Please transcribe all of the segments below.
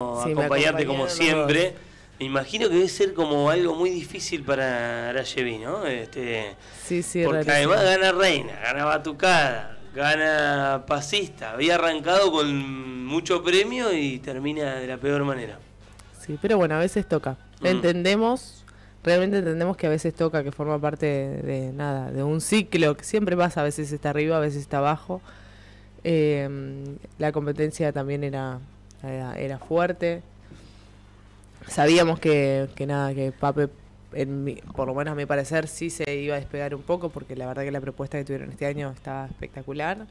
acompañarte como siempre. Me imagino que debe ser como algo muy difícil para Arayevi, ¿no? Este, sí, sí, Porque además gana Reina, gana Batucada, gana Pasista. Había arrancado con mucho premio y termina de la peor manera. Sí, pero bueno, a veces toca. Mm. Entendemos, realmente entendemos que a veces toca, que forma parte de, nada, de un ciclo que siempre pasa. A veces está arriba, a veces está abajo. Eh, la competencia también era era, fuerte. Sabíamos que, que nada, que Pape, en por lo menos a mi parecer, sí se iba a despegar un poco, porque la verdad que la propuesta que tuvieron este año estaba espectacular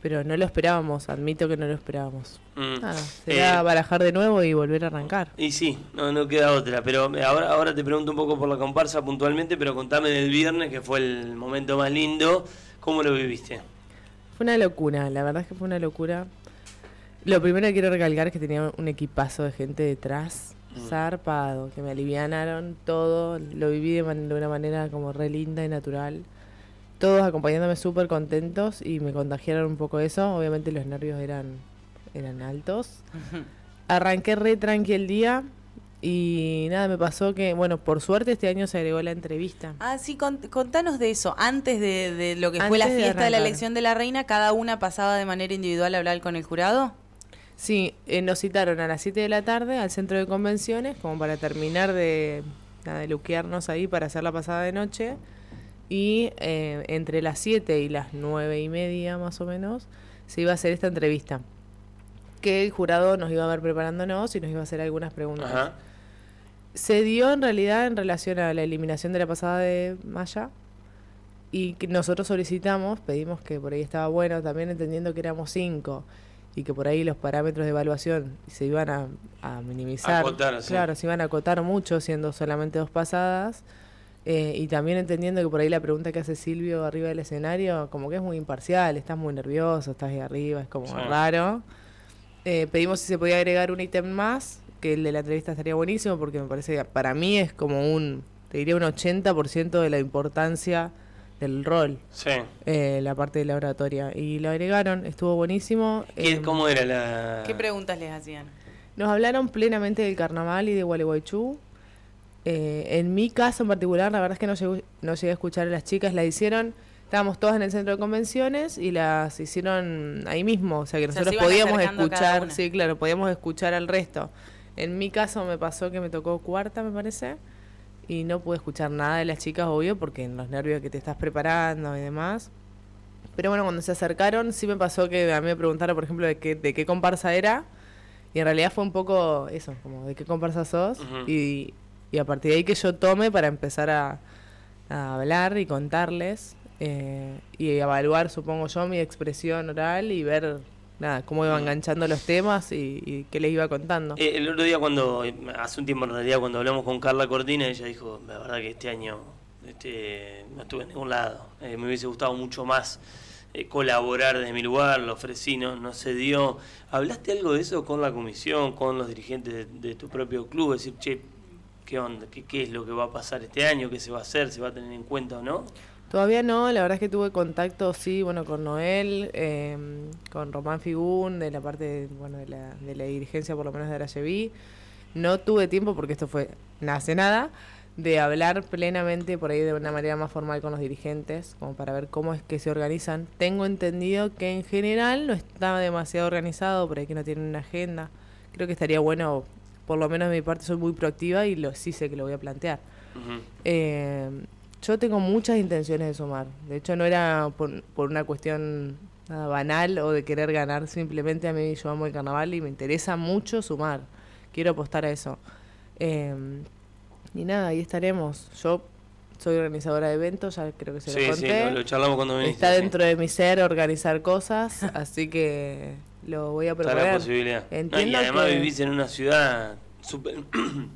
pero no lo esperábamos, admito que no lo esperábamos. Mm. Eh, se Nada, a barajar de nuevo y volver a arrancar. Y sí, no, no queda otra, pero eh, ahora, ahora te pregunto un poco por la comparsa puntualmente, pero contame del viernes, que fue el momento más lindo, ¿cómo lo viviste? Fue una locura, la verdad es que fue una locura. Lo primero que quiero recalcar es que tenía un equipazo de gente detrás, mm. zarpado, que me alivianaron todo, lo viví de, una manera como re linda y natural. Todos acompañándome súper contentos y me contagiaron un poco eso. Obviamente los nervios eran, eran altos. Arranqué re tranqui el día, y nada, me pasó que, bueno, por suerte este año se agregó la entrevista. Ah, sí, contanos de eso. Antes de, lo que fue la fiesta de, la elección de la reina, cada una pasaba de manera individual a hablar con el jurado. Sí, eh, nos citaron a las 7 de la tarde al centro de convenciones, como para terminar de, de luquearnos ahí para hacer la pasada de noche. Y eh, entre las 7 y las 9 y media, más o menos, se iba a hacer esta entrevista. Que el jurado nos iba a ver preparándonos y nos iba a hacer algunas preguntas. Se dio en realidad en relación a la eliminación de la pasada de Maya. Y que nosotros solicitamos, pedimos que por ahí estaba bueno, también entendiendo que éramos cinco y que por ahí los parámetros de evaluación se iban a, a minimizar, claro, se iban a acotar mucho siendo solamente dos pasadas. Eh, y también entendiendo que por ahí la pregunta que hace Silvio arriba del escenario, como que es muy imparcial, estás muy nervioso, estás ahí arriba, es como raro. Eh, pedimos si se podía agregar un ítem más, que el de la entrevista estaría buenísimo, porque me parece que para mí es como un, te diría un 80% de la importancia del rol. Eh, la parte de la oratoria. Y lo agregaron, estuvo buenísimo. ¿Qué, em, ¿Cómo era la...? ¿Qué preguntas les hacían? Nos hablaron plenamente del carnaval y de Gualeguaychú. Eh, en mi caso en particular, la verdad es que no llegué, no llegué a escuchar a las chicas, la hicieron... Estábamos todas en el centro de convenciones y las hicieron ahí mismo, o sea que nosotros podíamos escuchar, sí, claro, podíamos escuchar al resto. En mi caso me pasó que me tocó cuarta, me parece y no pude escuchar nada de las chicas, obvio, porque en los nervios que te estás preparando y demás. Pero bueno, cuando se acercaron, sí me pasó que a mí me preguntaron, por ejemplo, de qué, de qué comparsa era. Y en realidad fue un poco eso, como de qué comparsa sos. y, a partir de ahí que yo tome para empezar a, hablar y contarles. Eh, y evaluar, supongo yo, mi expresión oral y ver nada, cómo iba enganchando los temas y, y qué les iba contando. Eh, el otro día cuando, hace un tiempo en realidad, cuando hablamos con Carla Cortina, ella dijo, la verdad que este año este, no estuve en ningún lado, eh, me hubiese gustado mucho más eh, colaborar desde mi lugar, lo ofrecí, no, se dio. ¿Hablaste algo de eso con la comisión, con los dirigentes de, tu propio club? decir, che, ¿qué onda? ¿Qué, ¿Qué es lo que va a pasar este año? ¿Qué se va a hacer? ¿Se va a tener en cuenta o no? Todavía no, la verdad es que tuve contacto, sí, bueno, con Noel, em, con Román Figún, de la parte, bueno, de la, dirigencia por lo menos de la No tuve tiempo, porque esto fue nace nada, de hablar plenamente por ahí de una manera más formal con los dirigentes, como para ver cómo es que se organizan. Tengo entendido que en general no está demasiado organizado, por ahí que no tienen una agenda. Creo que estaría bueno, por lo menos de mi parte soy muy proactiva y lo sí sé que lo voy a plantear. Yo tengo muchas intenciones de sumar. De hecho, no era por, una cuestión nada banal o de querer ganar. Simplemente a mí yo amo el carnaval y me interesa mucho sumar. Quiero apostar a eso. Em, y nada, ahí estaremos. Yo soy organizadora de eventos, ya creo que se Sí, lo, charlamos cuando viniste. Está dentro de mi ser organizar cosas, así que lo voy a proponer. Está la posibilidad. además vivís en una ciudad súper,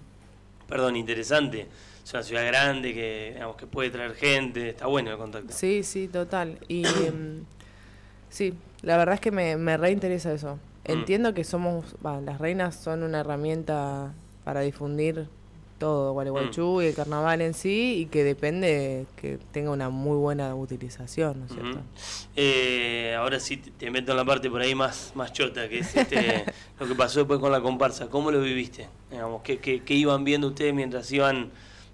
perdón, interesante es una ciudad grande que, que puede traer gente, está bueno el contacto. Sí, sí, total. Y em, sí, la verdad es que me, reinteresa eso. Mm. Entiendo que somos, las reinas son una herramienta para difundir todo Gualeguaychú mm. y el carnaval en sí y que depende que tenga una muy buena utilización, ¿no es cierto? Eh, ahora sí te meto en la parte por ahí más, más chota, que es este, lo que pasó después con la comparsa. ¿Cómo lo viviste? Digamos, ¿qué, qué iban viendo ustedes mientras iban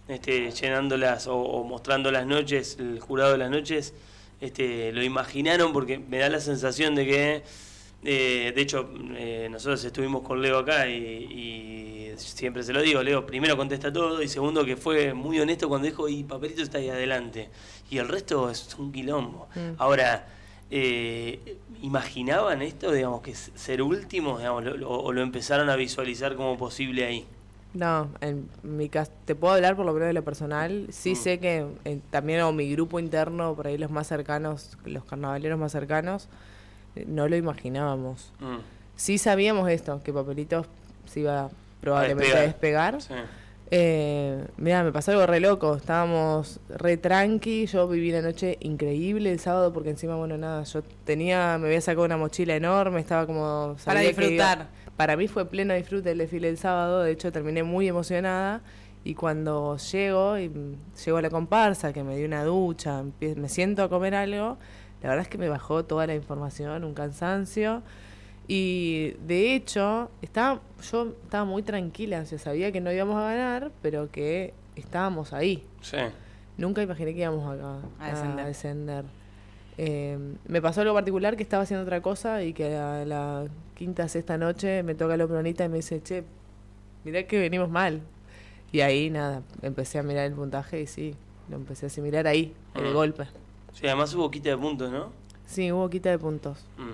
este, llenándolas o, mostrando las noches, el jurado de las noches, este, lo imaginaron porque me da la sensación de que, eh, de hecho, eh, nosotros estuvimos con Leo acá y, siempre se lo digo, Leo primero contesta todo y segundo que fue muy honesto cuando dijo, y papelito está ahí adelante, y el resto es un quilombo. Mm. Ahora, eh, ¿imaginaban esto, digamos, que ser último o lo empezaron a visualizar como posible ahí? No, en mi te puedo hablar por lo menos de lo personal. Sí mm. sé que también o mi grupo interno, por ahí los más cercanos, los carnavaleros más cercanos, eh, no lo imaginábamos. Mm. Sí sabíamos esto, que Papelitos se iba probablemente a despegar. Eh, mira, me pasó algo re loco. Estábamos re tranqui. Yo viví la noche increíble el sábado porque encima, bueno, nada, yo tenía, me había sacado una mochila enorme, estaba como. Para disfrutar para mí fue pleno disfrute el desfile el sábado, de hecho terminé muy emocionada y cuando llego, y llego a la comparsa, que me dio una ducha, me siento a comer algo, la verdad es que me bajó toda la información, un cansancio. Y de hecho, estaba, yo estaba muy tranquila, sabía que no íbamos a ganar, pero que estábamos ahí. Nunca imaginé que íbamos acá a, descender. A descender. Eh, me pasó algo particular que estaba haciendo otra cosa y que la Quintas esta noche, me toca la opronita y me dice, che, mirá que venimos mal. Y ahí nada, empecé a mirar el puntaje y sí, lo empecé a asimilar ahí, el mm. golpe. Sí, además hubo quita de puntos, ¿no? Sí, hubo quita de puntos. Mm.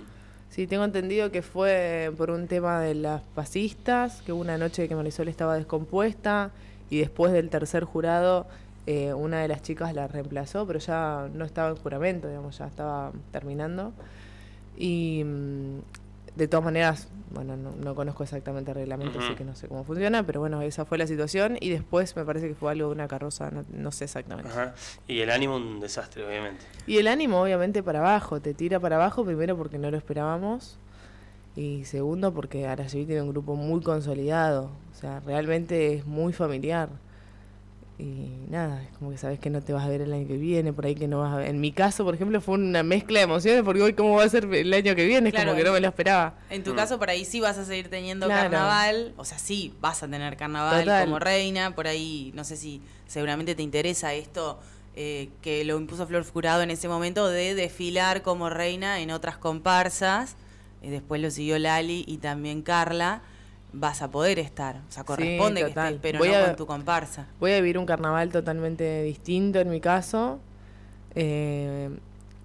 Sí, tengo entendido que fue por un tema de las pasistas, que hubo una noche que Marisol estaba descompuesta y después del tercer jurado eh, una de las chicas la reemplazó, pero ya no estaba en juramento, digamos, ya estaba terminando. Y, mm, de todas maneras, bueno, no, conozco exactamente el reglamento, así que no sé cómo funciona, pero bueno, esa fue la situación y después me parece que fue algo de una carroza, no, sé exactamente. Y el ánimo un desastre, obviamente. Y el ánimo, obviamente, para abajo, te tira para abajo, primero porque no lo esperábamos y segundo porque sí tiene un grupo muy consolidado, o sea, realmente es muy familiar y nada, es como que sabes que no te vas a ver el año que viene, por ahí que no vas a ver. En mi caso, por ejemplo, fue una mezcla de emociones porque hoy cómo va a ser el año que viene, es como que no me lo esperaba. En tu mm. caso, por ahí sí vas a seguir teniendo carnaval, o sea, sí vas a tener carnaval como reina, por ahí, no sé si seguramente te interesa esto. Eh, que lo impuso Flor Curado en ese momento de desfilar como reina en otras comparsas. Eh, después lo siguió Lali y también Carla vas a poder estar. O sea, corresponde que estés, pero no con tu comparsa. Voy a vivir un carnaval totalmente distinto en mi caso, eh,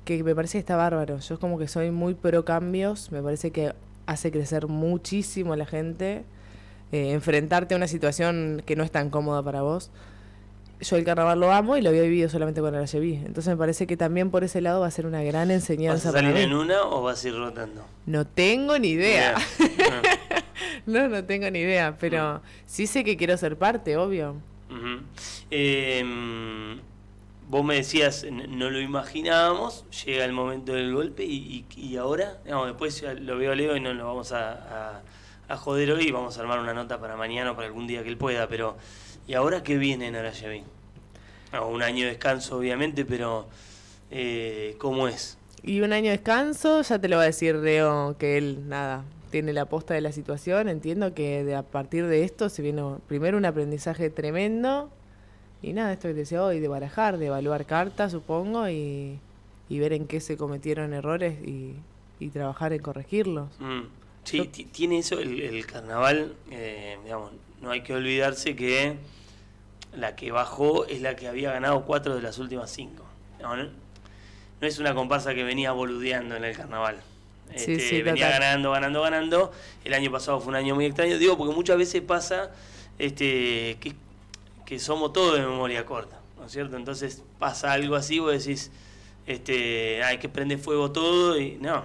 que me parece que está bárbaro. Yo es como que soy muy pro cambios, me parece que hace crecer muchísimo a la gente, eh, enfrentarte a una situación que no es tan cómoda para vos. Yo el carnaval lo amo y lo había vivido solamente cuando la llevé. Entonces me parece que también por ese lado va a ser una gran enseñanza. ¿Vas a salir en una o vas a ir rotando? No tengo ni idea. Ah. No, no tengo ni idea, pero mm. sí sé que quiero ser parte, obvio. Em, vos me decías, no lo imaginábamos, llega el momento del golpe y, ahora, no, después lo veo a Leo y no lo vamos a, joder hoy, vamos a armar una nota para mañana o para algún día que él pueda, pero ¿y ahora qué viene en Araya ah, un año de descanso obviamente, pero eh, ¿cómo es? Y un año de descanso, ya te lo va a decir Leo, que él, nada, tiene la aposta de la situación, entiendo que de, a partir de esto se viene primero un aprendizaje tremendo y nada, esto que decía hoy, de barajar, de evaluar cartas, supongo, y, ver en qué se cometieron errores y, trabajar en corregirlos. Mm. Sí, tiene eso el, carnaval, eh, digamos, no hay que olvidarse que la que bajó es la que había ganado cuatro de las últimas cinco. No, no es una comparsa que venía boludeando en el carnaval. Este, venía ganando, ganando, ganando. El año pasado fue un año muy extraño. Digo, porque muchas veces pasa este, que, somos todos de memoria corta, ¿no es cierto? Entonces pasa algo así, vos decís, este, hay que prender fuego todo y no,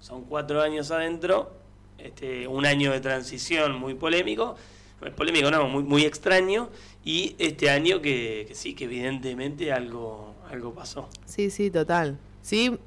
son cuatro años adentro, este, un año de transición muy polémico, eh, polémico no, muy, muy extraño, y este año que, sí, que evidentemente algo, algo pasó. Sí, sí, total. Sí,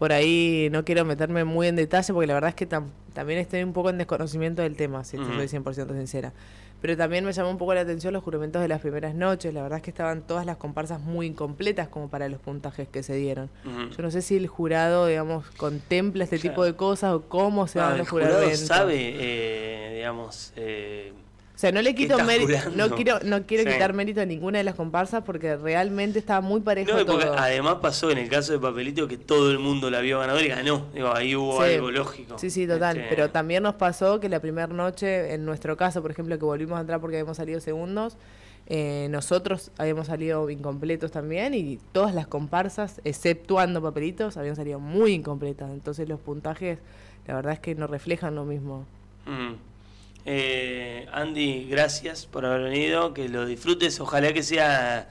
por ahí no quiero meterme muy en detalle porque la verdad es que también estoy un poco en desconocimiento del tema, si estoy 100% sincera. Pero también me llamó un poco la atención los juramentos de las primeras noches. La verdad es que estaban todas las comparsas muy incompletas como para los puntajes que se dieron. Yo no sé si el jurado, digamos, contempla este tipo de cosas o cómo se dan ah, los jurado sabe, eh, digamos... Eh, o sea, no le quito mérito, no quiero, no quiero quitar mérito a ninguna de las comparsas porque realmente estaba muy parejo no, todo. Además pasó en el caso de Papelito que todo el mundo la vio ganadora y ganó. Digo, ahí hubo algo lógico. Sí, sí, total. Este, Pero también nos pasó que la primera noche, en nuestro caso, por ejemplo, que volvimos a entrar porque habíamos salido segundos, eh, nosotros habíamos salido incompletos también y todas las comparsas, exceptuando papelitos, habían salido muy incompletas. Entonces los puntajes, la verdad es que no reflejan lo mismo. Mm. Eh, Andy, gracias por haber venido, que lo disfrutes, ojalá que sea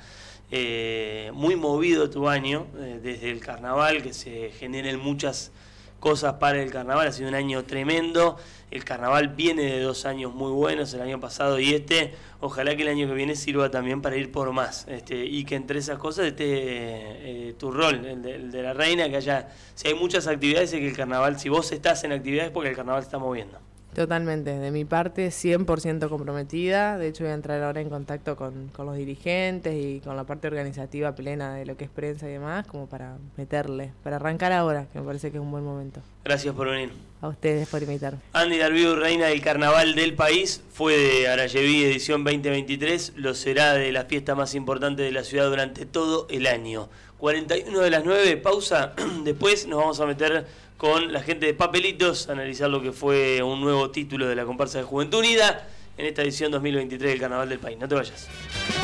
eh, muy movido tu año, eh, desde el carnaval, que se generen muchas cosas para el carnaval, ha sido un año tremendo, el carnaval viene de dos años muy buenos, el año pasado y este, ojalá que el año que viene sirva también para ir por más, este, y que entre esas cosas esté tu rol, el de, la reina, que haya, si hay muchas actividades, es que el carnaval, si vos estás en actividades, porque el carnaval está moviendo. Totalmente, de mi parte 100% comprometida, de hecho voy a entrar ahora en contacto con, los dirigentes y con la parte organizativa plena de lo que es prensa y demás, como para meterle, para arrancar ahora, que me parece que es un buen momento. Gracias por venir. A ustedes por invitar Andy Darviu, reina del carnaval del país, fue de Arayeví edición 2023, lo será de la fiesta más importante de la ciudad durante todo el año. 41 de las 9, pausa, después nos vamos a meter con la gente de Papelitos, analizar lo que fue un nuevo título de la comparsa de Juventud Unida en esta edición 2023 del Carnaval del País. No te vayas.